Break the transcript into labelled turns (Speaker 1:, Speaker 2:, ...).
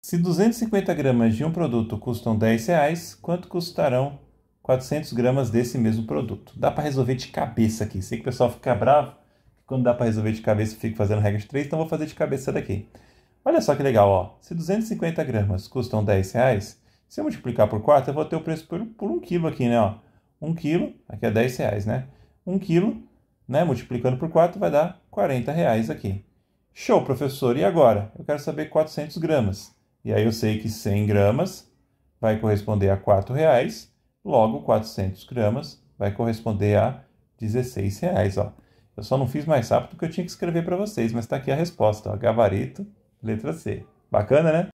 Speaker 1: Se 250 gramas de um produto custam 10 reais, quanto custarão 400 gramas desse mesmo produto? Dá para resolver de cabeça aqui. Sei que o pessoal fica bravo, quando dá para resolver de cabeça e fica fazendo regra de 3, então vou fazer de cabeça daqui. Olha só que legal, ó. se 250 gramas custam 10 reais, se eu multiplicar por 4, eu vou ter o preço por, por 1 quilo aqui, né? Ó. 1 quilo, aqui é 10 reais, né? 1 quilo, né? multiplicando por 4, vai dar 40 reais aqui. Show, professor, e agora? Eu quero saber 400 gramas. E aí eu sei que 100 gramas vai corresponder a R$ 4,00, logo 400 gramas vai corresponder a R$ 16,00. Ó. Eu só não fiz mais rápido porque eu tinha que escrever para vocês, mas está aqui a resposta. Ó, gabarito, letra C. Bacana, né?